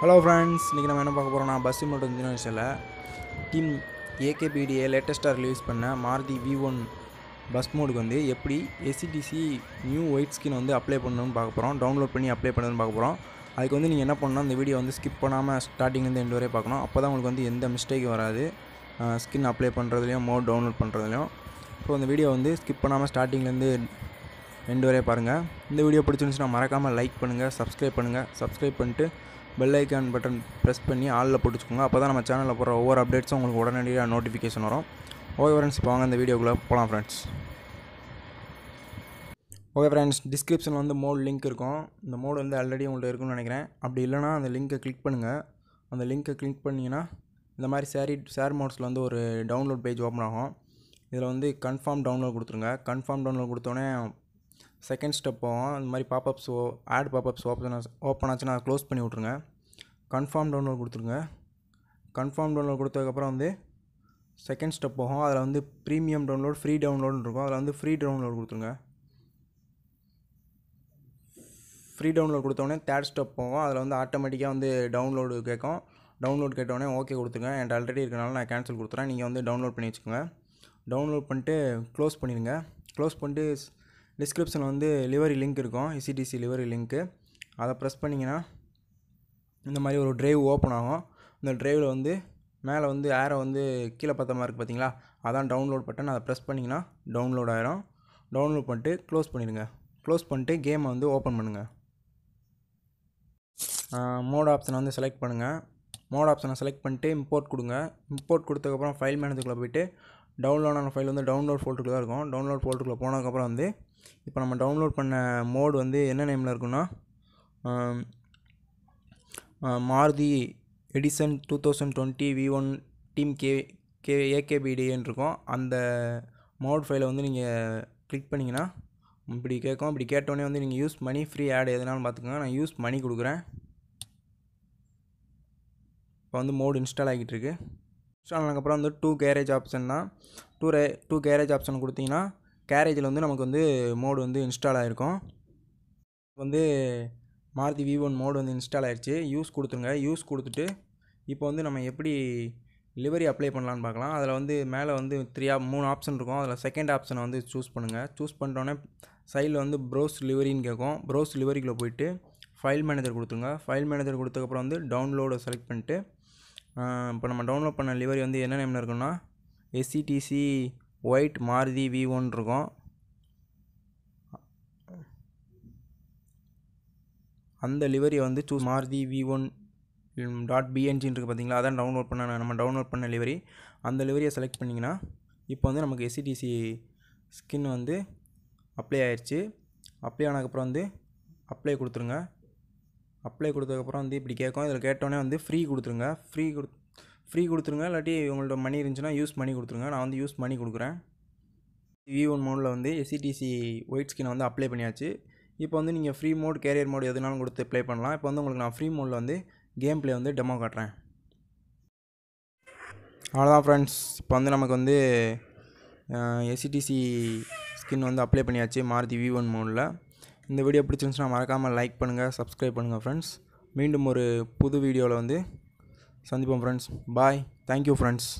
hello friends இன்றைக்கி நம்ம என்ன பார்க்க போகிறோம்னா பஸ் மோட்டர் இந்தோனேஷியாவில் டீம் ஏகேபிடிஏ லேட்டஸ்ட்டாக ரிலீஸ் பண்ண மாருதி வி ஒன் பஸ் மோடுக்கு வந்து எப்படி எஸ்சிடிசி நியூ ஒயிட் ஸ்கின் வந்து அப்ளை பண்ணணும்னு பார்க்க போகிறோம் டவுன்லோட் பண்ணி அப்ளை பண்ணணும்னு பார்க்க போகிறோம் அதுக்கு வந்து நீங்கள் என்ன பண்ணணும் அந்த வீடியோ வந்து ஸ்கிப் பண்ணாமல் ஸ்டார்டிங்லேருந்து எண்டு வரையே பார்க்கணும் அப்போ தான் உங்களுக்கு வந்து எந்த மிஸ்டேக்கும் வராது ஸ்கின் அப்ளை பண்ணுறதுலையும் மோட் டவுன்லோட் பண்ணுறதுலையும் ஸோ அந்த வீடியோ வந்து ஸ்கிப் பண்ணாமல் ஸ்டார்டிங்லேருந்து எண்டு வரையே பாருங்கள் இந்த வீடியோ பிடிச்சிருந்துச்சுன்னா மறக்காமல் லைக் பண்ணுங்கள் சப்ஸ்கிரைப் பண்ணுங்கள் சப்ஸ்கிரைப் பண்ணிட்டு பெல் ஐக்கான் பட்டன் ப்ரெஸ் பண்ணி ஆளில் போட்டுச்சுக்கோங்க அப்போ தான் நம்ம சேனலில் போகிற ஒவ்வொரு அப்டேட்ஸும் உங்களுக்கு உடனடியாக நோட்டிஃபிகேஷன் வரும் ஓகே ஃப்ரெண்ட்ஸ் இப்போ வாங்க இந்த வீடியோக்குள்ளே போகலாம் ஃப்ரெண்ட்ஸ் ஓகே ஃப்ரெண்ட்ஸ் டிஸ்கிரிப்ஷனில் வந்து மோட் லிங்க் இருக்கும் இந்த மோடு வந்து ஆல்ரெடி உங்கள்கிட்ட இருக்குன்னு நினைக்கிறேன் அப்படி இல்லைனா அந்த லிங்க்கை கிளிக் பண்ணுங்கள் அந்த லிங்க்கை கிளிக் பண்ணிங்கன்னா இந்த மாதிரி சேரி ஷேர் மோட்ஸில் வந்து ஒரு டவுன்லோட் பேஜ் ஓப்பன் ஆகும் இதில் வந்து கன்ஃபார்ம் டவுன்லோட் கொடுத்துருங்க கன்ஃபார்ம் டவுன்லோட் கொடுத்தோன்னே செகண்ட் ஸ்டெப் போகும் இந்த மாதிரி popups ad popups open open ஆச்சுன்னா க்ளோஸ் பண்ணி விட்ருங்க கன்ஃபார்ம் டவுன்லோட் கொடுத்துருங்க கன்ஃபார்ம் டவுன்லோட் கொடுத்ததுக்கப்புறம் வந்து செகண்ட் ஸ்டெப் போகும் அதில் வந்து ப்ரீமியம் டவுன்லோட் ஃப்ரீ டவுன்லோடுன்னு இருக்கும் அதில் வந்து ஃப்ரீ டவுன்லோட் கொடுத்துருங்க ஃப்ரீ டவுன்லோட் கொடுத்தோடனே தேர்ட் ஸ்டெப் போகும் அதில் வந்து ஆட்டோமேட்டிக்காக வந்து டவுன்லோடு கேட்கும் டவுன்லோட் கேட்டோடனே ஓகே கொடுத்துருங்க என்கிட்ட ஆல்ரெடி இருக்கனால நான் கேன்சல் கொடுத்துறேன் நீங்கள் வந்து டவுன்லோட் பண்ணி வச்சுக்கோங்க டவுன்லோட் பண்ணிட்டு க்ளோஸ் பண்ணிடுங்க க்ளோஸ் பண்ணிட்டு டிஸ்கிரிப்ஷனில் வந்து லிவரி லிங்க் இருக்கும் இசிடிசி லிவரி லிங்க்கு அதை ப்ரெஸ் பண்ணிங்கன்னா இந்த மாதிரி ஒரு ட்ரைவ் ஓப்பன் ஆகும் இந்த ட்ரைவில் வந்து மேலே வந்து ஏரை வந்து கீழே பார்த்த மாதிரி இருக்குது பார்த்தீங்களா அதான் டவுன்லோட் பட்டன் அதை ப்ரெஸ் பண்ணிங்கன்னா டவுன்லோட் ஆகிரும் டவுன்லோட் பண்ணிட்டு க்ளோஸ் பண்ணிடுங்க க்ளோஸ் பண்ணிட்டு கேமை வந்து ஓப்பன் பண்ணுங்கள் மோட் ஆப்ஷனை வந்து செலக்ட் பண்ணுங்கள் மோட் ஆப்ஷனை செலக்ட் பண்ணிட்டு இம்போர்ட் கொடுங்க இம்போர்ட் கொடுத்ததுக்கப்புறம் ஃபைல் மேனேஜருக்குள்ளே போயிட்டு டவுன்லோடான ஃபைல் வந்து டவுன்லோட் ஃபோல்டருக்கு தான் இருக்கும் டவுன்லோட் ஃபோல்ட்டுக்குள்ளே போனதுக்கப்புறம் வந்து இப்போ நம்ம டவுன்லோட் பண்ண மோடு வந்து என்ன நேமில் இருக்குன்னா Maruti edition two thousand twenty V one team K K ஏகேபிடின்னு இருக்கும் அந்த மோட் ஃபைலை வந்து நீங்கள் கிளிக் பண்ணிங்கன்னா இப்படி கேட்கும் இப்படி கேட்டோடனே வந்து நீங்கள் யூஸ் மணி ஃப்ரீ ஆட் எதுனாலும் பார்த்துக்கோங்க நான் யூஸ் மணி கொடுக்குறேன் இப்போ வந்து மோடு இன்ஸ்டால் ஆகிட்டு இருக்கு இன்ஸ்டால் ஆனதுக்கப்புறம் வந்து டூ கேரேஜ் ஆப்ஷன் தான் டூ ரே டூ கேரேஜ் ஆப்ஷன் கொடுத்தீங்கன்னா கேரேஜில் வந்து நமக்கு வந்து மோடு வந்து இன்ஸ்டால் ஆகிருக்கும் வந்து மாருதி வி ஒன் மோடு வந்து இன்ஸ்டால் ஆகிடுச்சு யூஸ் கொடுத்துருங்க யூஸ் கொடுத்துட்டு இப்போ வந்து நம்ம எப்படி லிவரி அப்ளை பண்ணலான்னு பார்க்கலாம் அதில் வந்து மேலே வந்து த்ரீ ஆப் மூணு ஆப்ஷன் இருக்கும் அதில் செகண்ட் ஆப்ஷனை வந்து சூஸ் பண்ணுங்கள் சூஸ் பண்ணிட்டோன்னே சைடில் வந்து ப்ரௌஸ் லிவரின்னு கேட்கும் ப்ரௌஸ் லிவரிக்குள்ளே போயிட்டு ஃபைல் மேனேஜர் கொடுத்துருங்க ஃபைல் மேனேஜர் கொடுத்தக்கப்புறம் வந்து டவுன்லோடை செலக்ட் பண்ணிட்டு இப்போ நம்ம டவுன்லோட் பண்ண லிவரி வந்து என்ன நேமில் இருக்குன்னா SCDC white e Maruti V one இருக்கும் அந்த லிவரியை வந்து choose Maruti V one dot பிஎன்ஜின்னு இருக்குது பார்த்தீங்களா அதான் டவுன்லோட் பண்ண நம்ம டவுன்லோட் பண்ண லிவரி அந்த லிவரியை செலக்ட் பண்ணிங்கன்னா இப்போ வந்து நமக்கு எஸ்சிடிசி ஸ்கின் வந்து அப்ளை ஆயிடுச்சு அப்ளை ஆனதுக்கப்புறம் வந்து அப்ளை கொடுத்துருங்க அப்ளை கொடுத்ததுக்கப்புறம் வந்து இப்படி கேட்கும் இதில் கேட்டோடனே வந்து ஃப்ரீ கொடுத்துருங்க ஃப்ரீ கொடு ஃப்ரீ கொடுத்துருங்க இல்லாட்டி உங்கள்ட்ட மணி இருந்துச்சுன்னா யூஸ் பண்ணி கொடுத்துருங்க நான் வந்து யூஸ் பண்ணி கொடுக்குறேன் வி ஒன் மோடில் வந்து எஸ்சிடிசி ஒயிட் ஸ்கினை வந்து அப்ளை பண்ணியாச்சு இப்போ வந்து நீங்கள் ஃப்ரீ மோட் கேரியர் மோட் எதுனாலும் கொடுத்து ப்ளே பண்ணலாம் இப்போ வந்து உங்களுக்கு நான் ஃப்ரீ மோடில் வந்து கேம் ப்ளே வந்து டெமோ காட்டுறேன் அவ்வளோதான் ஃப்ரெண்ட்ஸ் இப்போ வந்து நமக்கு வந்து எஸ்சிடிசி ஸ்கின் e வந்து அப்ளை பண்ணியாச்சு மாருதி வி ஒன் மோடில் இந்த வீடியோ பிடிச்சிருந்துச்சுன்னா மறக்காமல் லைக் பண்ணுங்கள் சப்ஸ்கிரைப் பண்ணுங்கள் ஃப்ரெண்ட்ஸ் மீண்டும் ஒரு புது வீடியோவில் வந்து சந்திப்போம் ஃப்ரெண்ட்ஸ் பாய் தேங்க்யூ ஃப்ரெண்ட்ஸ்